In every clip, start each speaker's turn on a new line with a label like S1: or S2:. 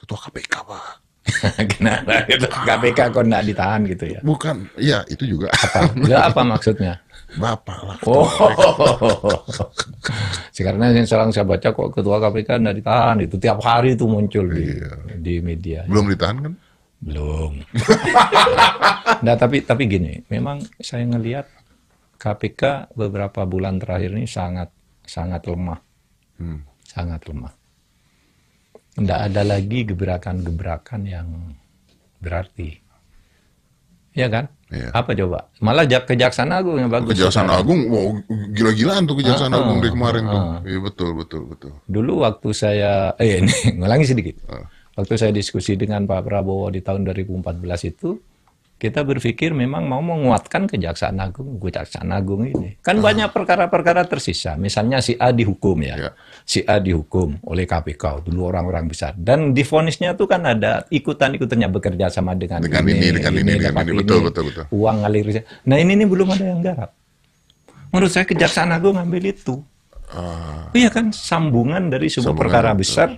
S1: ketua KPK pak kenapa KPK kok nggak ditahan gitu ya bukan ya itu juga apa ya, apa maksudnya bapak lah oh, karena yang sekarang saya baca kok ketua KPK nggak ditahan itu tiap hari itu muncul di, iya. di media belum ditahan kan belum nah tapi tapi gini memang saya ngelihat KPK beberapa bulan terakhir ini sangat sangat lemah hmm. sangat lemah tidak ada lagi gebrakan-gebrakan yang berarti. Ya kan? Iya. Apa coba? Malah Kejaksaan Agung yang bagus. Kejaksaan sekarang. Agung, wow, gila-gilaan tuh Kejaksaan uh, Agung dari kemarin uh, tuh. Ah. Iya betul, betul, betul. Dulu waktu saya, eh ini, ngulangi sedikit. Uh. Waktu saya diskusi dengan Pak Prabowo di tahun 2014 itu, kita berpikir memang mau menguatkan Kejaksaan Agung, Kejaksaan Agung ini. Kan banyak perkara-perkara tersisa. Misalnya si A dihukum ya. Yeah. Si A dihukum oleh KPK, dulu orang-orang besar. Dan difonisnya itu kan ada ikutan-ikutannya bekerja sama dengan, dengan ini, ini, dengan ini, ini, dengan ini. Betul, ini. betul, betul. Uang ngalir. Nah ini, ini belum ada yang garap. Menurut saya Kejaksaan Agung ambil itu. Uh, iya kan, sambungan dari sebuah sambungan perkara itu. besar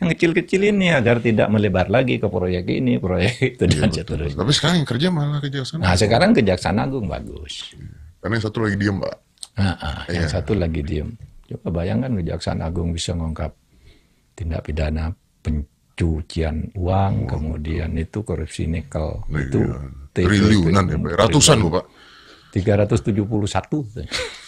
S1: yang kecil-kecil ini agar tidak melebar lagi ke proyek ini, proyek iya, itu iya, dan seterusnya. Tapi sekarang yang kerja malah kejaksaan. Nah, sekarang kejaksaan agung bagus. Karena yang satu lagi diem, Pak. Nah, ah, yang iya. satu lagi diem. Coba bayangkan kejaksaan agung bisa mengungkap tindak pidana pencucian uang, oh, kemudian itu korupsi nikel, nah, itu iya. triliunan ya, ratusan Pak. 371.